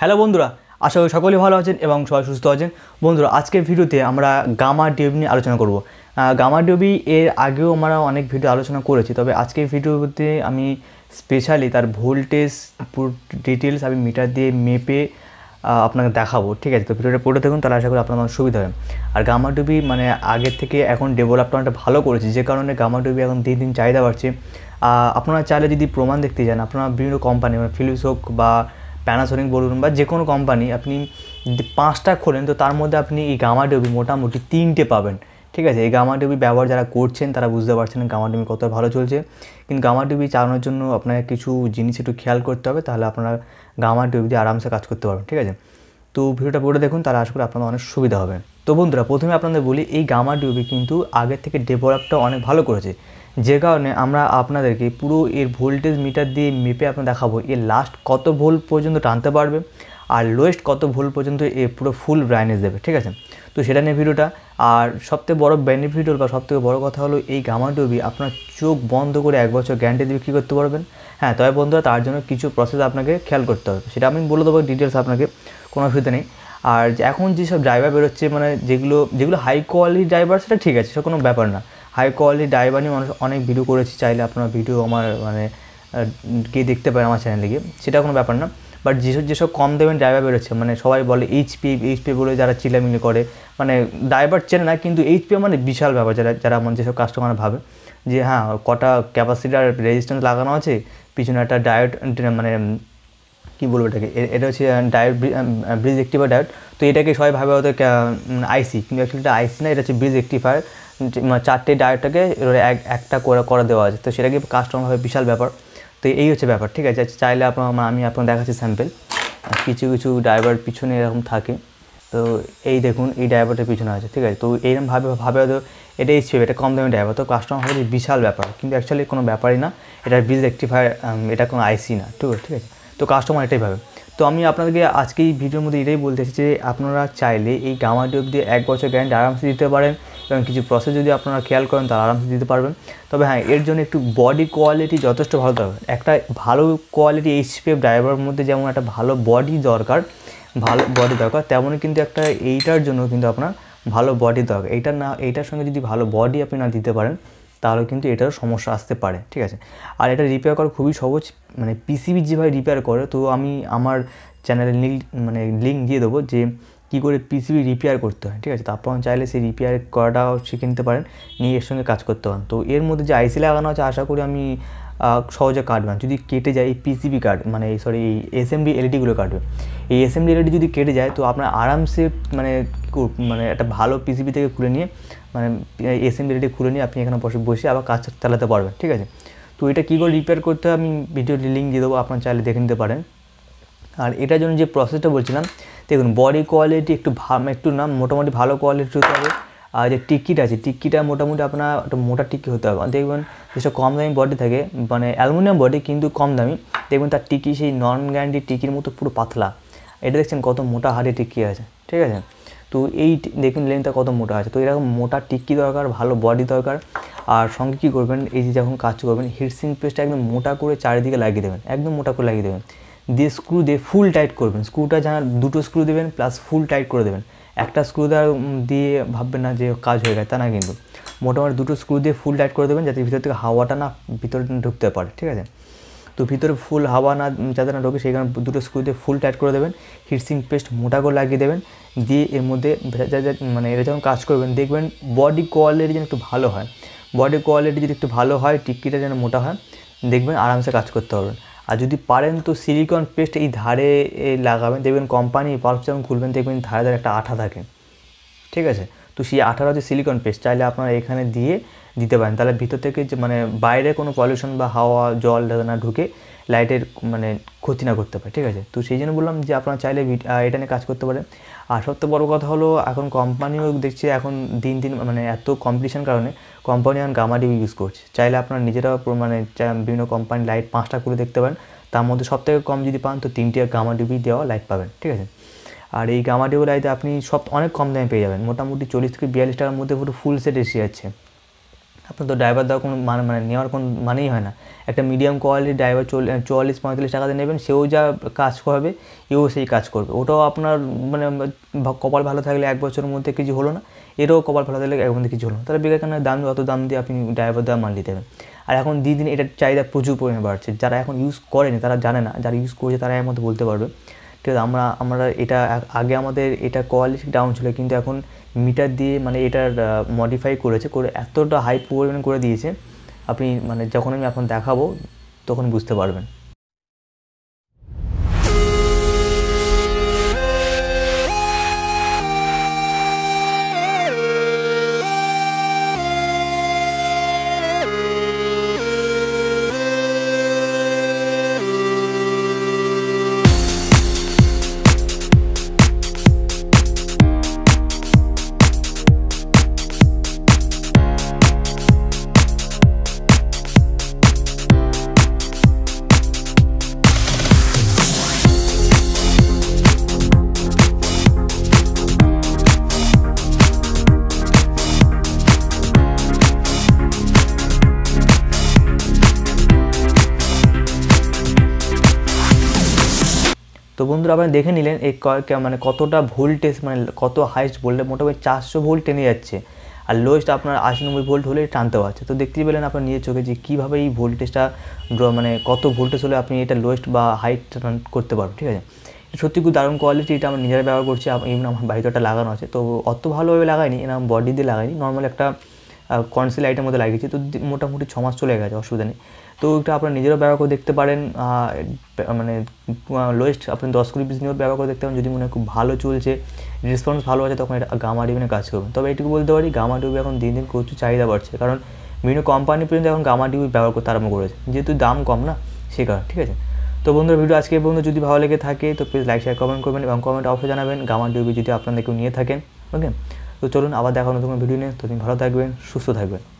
hello বন্ধুরা আশা করি সকলেই ভালো আছেন এবং সবাই সুস্থ আছেন বন্ধুরা আজকের ভিডিওতে আমরা গামা ডিউবি নিয়ে আলোচনা করব গামা ডিউবি এর আগেও আমরা অনেক ভিডিও আলোচনা করেছি তবে আজকের ভিডিওতে আমি স্পেশালি তার ভোল্টেজ পুরো ডিটেলস আমি মিটার দিয়ে মেপে আপনাকে দেখাবো ঠিক আছে তো ভিডিওটা পড়ে থাকুন তাহলে আশা করি আপনার সুবিধা হবে আর গামা ডুবি মানে আগের থেকে এখন ডেভেলপটা অনেকটা ভালো করেছে যে কারণে গামা ডুবি এখন দিন দিন চাহিদা বাড়ছে আপনারা চাইলে যদি প্রমাণ দেখতে যান আপনারা বিভিন্ন কোম্পানি মানে ফিলিপস হোক বা প্যানাসোনিক বলুন বা যে কোনো কোম্পানি আপনি পাঁচটা খোলেন তো তার মধ্যে আপনি এই গামাডবি মোটামুটি তিনটে পাবেন ঠিক আছে এই গামাডবি ব্যবহার যারা করছেন তারা বুঝতে পারছেন গামাডবি কত ভালো চলছে কিন্তু গামাডবি চালানোর জন্য আপনাকে কিছু জিনিস একটু খেয়াল করতে হবে তাহলে আপনারা গামাডবি দিয়ে আরামসে কাজ করতে পারবেন ঠিক আছে তো ভিডিওটা পুরোটা দেখুন তাহলে আশা করি আপনাদের অনেক সুবিধা হবে তো বন্ধুরা প্রথমে আপনাদের বলি এই গামা ডিউবি কিন্তু আগের থেকে ডেভেলপটা অনেক ভালো করেছে যে কারণে আমরা আপনাদেরকে পুরো এর ভোল্টেজ মিটার দিয়ে মেপে আপনার দেখাবো এর লাস্ট কত ভোল্ট পর্যন্ত টানতে পারবে আর লোয়েস্ট কত ভোল্ট পর্যন্ত এ পুরো ফুল ব্রাইনেস দেবে ঠিক আছে তো সেটা নিয়ে ভিডিওটা আর সবথেকে বড় বেনিফিট হল বা সবথেকে বড় কথা হলো এই গামা ডুবি আপনার চোখ বন্ধ করে এক বছর গ্যারান্টি দিয়ে বিক্রি করতে পারবেন হ্যাঁ তবে বন্ধুরা তার জন্য কিছু প্রসেস আপনাকে খেয়াল করতে হবে সেটা আমি বলে দেবো ডিটেলস আপনাকে কোনো অসুবিধা নেই আর এখন যেসব ড্রাইভার বেরোচ্ছে মানে যেগুলো যেগুলো হাই কোয়ালিটি ড্রাইভার সেটা ঠিক আছে সেটা কোনো ব্যাপার না হাই কোয়ালিটি ড্রাইভার নিয়ে মানুষ অনেক ভিডিও করেছি চাইলে আপনার ভিডিও আমার মানে গিয়ে দেখতে পারেন আমার চ্যানেলে গিয়ে সেটা কোনো ব্যাপার না বাট যেসব যেসব কম দেবেন ড্রাইভার বেরোচ্ছে মানে সবাই বলে এইচপি এইচপি বলে যারা চিলামিলি করে মানে ড্রাইভার চেনে না কিন্তু এইচপি মানে বিশাল ব্যাপার যারা যারা মানে যেসব কাস্টমার ভাবে যে হ্যাঁ কটা ক্যাপাসিটার রেজিস্ট্যান্স লাগানো আছে পিছনে একটা ডায়েট মানে কী বলবো এটাকে এটা হচ্ছে ডায়োড ব্রিজ অ্যাক্টিভার ডায়োড তো এটাকে সবাই ভাবে হয়তো আইসি কিন্তু অ্যাকচুয়ালি এটা আইসি না এটা হচ্ছে ব্রিজ অ্যাক্টিফায়ার মানে চারটে ডায়োডটাকে এক একটা করে করা দেওয়া আছে তো সেটাকে হবে বিশাল ব্যাপার তো এই হচ্ছে ব্যাপার ঠিক আছে আচ্ছা, চাইলে আপনার মানে আমি আপনার দেখাচ্ছি স্যাম্পেল কিছু কিছু ড্রাইভার পিছনে এরকম থাকে তো এই দেখুন এই ড্রাইভারটার পিছনে আছে ঠিক আছে তো এইরকমভাবে ভাবে হয়তো এটা ছিল এটা কম দামি ড্রাইভার তো কাস্টমার হবে বিশাল ব্যাপার কিন্তু অ্যাকচুয়ালি কোনো ব্যাপারই না এটা বিজ অ্যাক্টিফায়ার এটা কোনো আইসি না ঠিক আছে ঠিক আছে তো কাস্টমার এটাই ভাবে তো আমি আপনাদেরকে আজকে এই ভিডিওর মধ্যে এটাই বলতে চাইছি যে আপনারা চাইলে এই গামা টিউব দিয়ে এক বছর গ্যারান্টি আরামসে দিতে পারেন এবং কিছু প্রসেস যদি আপনারা খেয়াল করেন তাহলে আরামসে দিতে পারবেন তবে হ্যাঁ এর জন্য একটু বডি কোয়ালিটি যথেষ্ট ভালো দরকার একটা ভালো কোয়ালিটি এইচপিএফ ড্রাইভারের মধ্যে যেমন একটা ভালো বডি দরকার ভালো বডি দরকার তেমনই কিন্তু একটা এইটার জন্য কিন্তু আপনার ভালো বডি দরকার এইটা না এইটার সঙ্গে যদি ভালো বডি আপনি না দিতে পারেন তাহলে কিন্তু এটারও সমস্যা আসতে পারে ঠিক আছে আর এটা রিপেয়ার করা খুবই সহজ মানে পিসিবি যেভাবে রিপেয়ার করে তো আমি আমার চ্যানেলে লিঙ্ক মানে লিঙ্ক দিয়ে দেবো যে কী করে পিসিবি রিপেয়ার করতে হয় ঠিক আছে তারপর চাইলে সেই রিপেয়ার করাটাও শিখে নিতে পারেন নিয়ে এর সঙ্গে কাজ করতে পারেন তো এর মধ্যে যে আইসি লাগানো আছে আশা করি আমি সহজে কাটবে না যদি কেটে যায় এই পিসিবি কার্ড মানে সরি এই এসএমডি এলইডিগুলো e কাটবে এই এসএমডি এলইডি e যদি কেটে যায় তো আপনার আরামসে মানে মানে একটা ভালো পিসিবি থেকে খুলে নিয়ে মানে এসএমডি এলইডি e খুলে নিয়ে আপনি এখানে বসে বসে আবার কাজ চালাতে পারবেন ঠিক আছে তো এটা কী করে রিপেয়ার করতে হয় আমি ভিডিও লিঙ্ক দিয়ে দেবো আপনার চাইলে দেখে নিতে পারেন আর এটার জন্য যে প্রসেসটা বলছিলাম দেখুন বডি কোয়ালিটি একটু ভা একটু না মোটামুটি ভালো কোয়ালিটি হতে হবে আর যে টিকিট আছে টিকিটা মোটামুটি আপনার একটা মোটা টিকি হতে হবে দেখবেন যেসব কম দামি বডি থাকে মানে অ্যালুমিনিয়াম বডি কিন্তু কম দামি দেখবেন তার টিকি সেই নন গ্যারান্টি টিকির মতো পুরো পাতলা এটা দেখছেন কত মোটা হাড়ে টিকি আছে ঠিক আছে তো এই দেখুন লেনটা কত মোটা আছে তো এরকম মোটা টিকি দরকার ভালো বডি দরকার আর সঙ্গে কী করবেন এই যে যখন কাজ করবেন হিটসিং পেস্টটা একদম মোটা করে চারিদিকে লাগিয়ে দেবেন একদম মোটা করে লাগিয়ে দেবেন দিয়ে স্ক্রু দিয়ে ফুল টাইট করবেন স্ক্রুটা জানার দুটো স্ক্রু দেবেন প্লাস ফুল টাইট করে দেবেন একটা স্ক্রু দ্বারা দিয়ে ভাববেন না যে কাজ হয়ে গেছে তা না কিন্তু মোটামুটি দুটো স্ক্রু দিয়ে ফুল টাইট করে দেবেন যাতে ভিতর থেকে হাওয়াটা না ভিতরে ঢুকতে পারে ঠিক আছে তো ভিতরে ফুল হাওয়া না যাতে না ঢোকে সেই কারণে দুটো স্ক্রু দিয়ে ফুল টাইট করে দেবেন হিটসিং পেস্ট মোটা করে লাগিয়ে দেবেন দিয়ে এর মধ্যে মানে এরা যখন কাজ করবেন দেখবেন বডি কোয়ালিটি যেন একটু ভালো হয় বডি কোয়ালিটি যদি একটু ভালো হয় টিকিটা যেন মোটা হয় দেখবেন আরামসে কাজ করতে পারবেন আর যদি পারেন তো সিলিকন পেস্ট এই ধারে লাগাবেন দেখবেন কোম্পানি বাল্ব যখন খুলবেন দেখবেন ধারে ধারে একটা আঠা থাকে ঠিক আছে তো সেই আঠারো হচ্ছে সিলিকন পেস্ট চাইলে আপনারা এখানে দিয়ে দিতে পারেন তাহলে ভিতর থেকে যে মানে বাইরে কোনো পলিউশন বা হাওয়া জল না ঢুকে লাইটের মানে ক্ষতি না করতে পারে ঠিক আছে তো সেই জন্য বললাম যে আপনারা চাইলে এটা নিয়ে কাজ করতে পারেন আর সবচেয়ে বড়ো কথা হলো এখন কোম্পানিও দেখছি এখন দিন দিন মানে এত কম্পিটিশন কারণে কোম্পানি এখন গামা ডিবি ইউজ করছে চাইলে আপনারা নিজেরা মানে বিভিন্ন কোম্পানি লাইট পাঁচটা করে দেখতে পারেন তার মধ্যে সবথেকে কম যদি পান তো তিনটি গামা ডিবি দেওয়া লাইট পাবেন ঠিক আছে আর এই আইতে আপনি সব অনেক কম দামে পেয়ে যাবেন মোটামুটি চল্লিশ থেকে বিয়াল্লিশ টাকার মধ্যে পুরো ফুল সেট এসে যাচ্ছে আপনার তো ড্রাইভার দেওয়ার কোনো মানে মানে নেওয়ার কোনো মানেই হয় না একটা মিডিয়াম কোয়ালিটির ড্রাইভার চুয়াল্লিশ পঁয়তাল্লিশ টাকাতে নেবেন সেও যা কাজ করবে এও সেই কাজ করবে ওটাও আপনার মানে কপাল ভালো থাকলে এক বছরের মধ্যে কিছু হলো না এরও কপাল ভালো থাকলে এক মধ্যে কিছু হলো না তাহলে বেকার কেন দাম অত দাম দিয়ে আপনি ড্রাইভার দেওয়া মাল নিতে দেবেন আর এখন দিন দিন এটার চাহিদা প্রচুর পরিমাণে বাড়ছে যারা এখন ইউজ করেনি তারা জানে না যারা ইউজ করছে তারা এর মধ্যে বলতে পারবে ঠিক আছে আমরা আমরা এটা আগে আমাদের এটা কোয়ালিটি ডাউন ছিল কিন্তু এখন মিটার দিয়ে মানে এটার মডিফাই করেছে করে এতটা হাই পরিমাণ মানে করে দিয়েছে আপনি মানে যখন আমি এখন দেখাবো তখন বুঝতে পারবেন বন্ধুরা আপনি দেখে নিলেন এই মানে কতটা ভোল্টেজ মানে কত হাইস্ট ভোল্টে মোটামুটি চারশো ভোল্ট টেনে যাচ্ছে আর লোয়েস্ট আপনার আশি নব্বই ভোল্ট হলে টানতে পারছে তো দেখতেই পেলেন আপনার নিজের চোখে যে কীভাবে এই ভোল্টেজটা মানে কত ভোল্টেজ হলে আপনি এটা লোয়েস্ট বা হাইট করতে পারবেন ঠিক আছে সত্যি খুব দারুণ কোয়ালিটি এটা আমি নিজেরা ব্যবহার করছি এমন আমার বাড়িতে একটা লাগানো আছে তো অত ভালোভাবে লাগাইনি এরকম বডি দিয়ে লাগাইনি নর্মাল একটা কনসিল আইটের মধ্যে লাগিয়েছি তো মোটামুটি ছ মাস চলে গেছে অসুবিধা নেই তো একটা আপনারা নিজেরাও ব্যবহার করে দেখতে পারেন মানে লোয়েস্ট আপনি দশ কুড়ি পিস নিয়েও ব্যবহার করে দেখতে পারেন যদি মনে হয় খুব ভালো চলছে রেসপন্স ভালো আছে তখন এটা গামা টিউবিনে কাজ করবেন তবে এটুকু বলতে পারি গামা টিউব এখন দিন দিন প্রচুর চাহিদা বাড়ছে কারণ বিভিন্ন কোম্পানি পর্যন্ত এখন গামা টিউব ব্যবহার করতে আরম্ভ করেছে যেহেতু দাম কম না সে কারণ ঠিক আছে তো বন্ধুরা ভিডিও আজকে পর্যন্ত যদি ভালো লেগে থাকে তো প্লিজ লাইক শেয়ার কমেন্ট করবেন এবং কমেন্ট অবশ্যই জানাবেন গামা টিউবি যদি আপনাদের কেউ নিয়ে থাকেন ওকে তো চলুন আবার দেখা নতুন ভিডিও নিয়ে তো ভালো থাকবেন সুস্থ থাকবেন